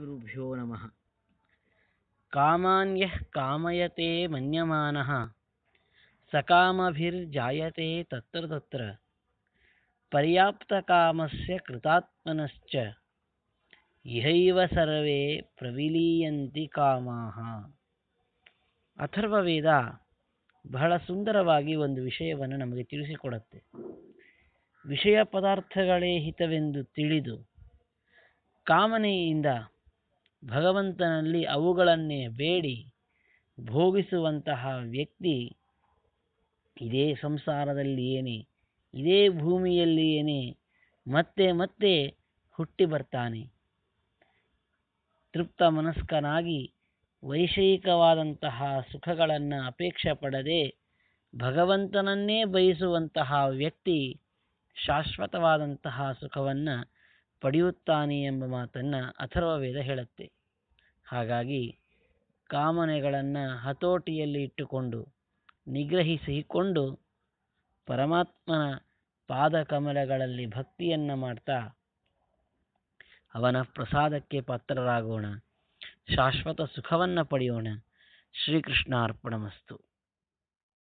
ಗುರುಭ್ಯೋ ನಮಃ ಕಾಮಾನ್ಯಃ ಕಾಮಯತೆ ಮನ್ಯಮಾನಃ ಸಕಾಮಭಿರ್ಜಾಯತೆ ತತ್ರ ತತ್ರ ಪರ್ಯಾಪ್ತಕಾಮಸ್ಯ ಕೃತಾತ್ಮನಶ್ಚ ಇಹೈವ ಸರ್ವೇ ಪ್ರವಿಲೀಯಂತಿ ಕಾಮಾ ಅಥರ್ವವೇದ ಬಹಳ ಸುಂದರವಾಗಿ ಒಂದು ವಿಷಯವನ್ನು ನಮಗೆ ತಿಳಿಸಿಕೊಡುತ್ತೆ ವಿಷಯ ಪದಾರ್ಥಗಳೇ ಹಿತವೆಂದು ತಿಳಿದು ಕಾಮನೆಯಿಂದ ಭಗವಂತನಲ್ಲಿ ಅವುಗಳನ್ನೇ ಬೇಡಿ ಭೋಗಿಸುವಂತಹ ವ್ಯಕ್ತಿ ಇದೇ ಸಂಸಾರದಲ್ಲಿಯೇ ಇದೇ ಭೂಮಿಯಲ್ಲಿಯೇ ಮತ್ತೆ ಮತ್ತೆ ಹುಟ್ಟಿ ಬರ್ತಾನೆ ತೃಪ್ತ ಮನಸ್ಕನಾಗಿ ವೈಷಯಿಕವಾದಂತಹ ಸುಖಗಳನ್ನು ಅಪೇಕ್ಷೆ ಪಡದೆ ಭಗವಂತನನ್ನೇ ಬಯಸುವಂತಹ ವ್ಯಕ್ತಿ ಶಾಶ್ವತವಾದಂತಹ ಸುಖವನ್ನು ಪಡೆಯುತ್ತಾನೆ ಎಂಬ ಮಾತನ್ನು ಅಥರ್ವವೇದ ಹೇಳುತ್ತೆ ಹಾಗಾಗಿ ಕಾಮನೆಗಳನ್ನು ಹತೋಟಿಯಲ್ಲಿ ಇಟ್ಟುಕೊಂಡು ನಿಗ್ರಹಿಸಿಕೊಂಡು ಪರಮಾತ್ಮನ ಪಾದಕಮಲಗಳಲ್ಲಿ ಭಕ್ತಿಯನ್ನು ಮಾಡ್ತಾ ಅವನ ಪ್ರಸಾದಕ್ಕೆ ಪಾತ್ರರಾಗೋಣ ಶಾಶ್ವತ ಸುಖವನ್ನು ಪಡೆಯೋಣ ಶ್ರೀಕೃಷ್ಣಾರ್ಪಣಮಸ್ತು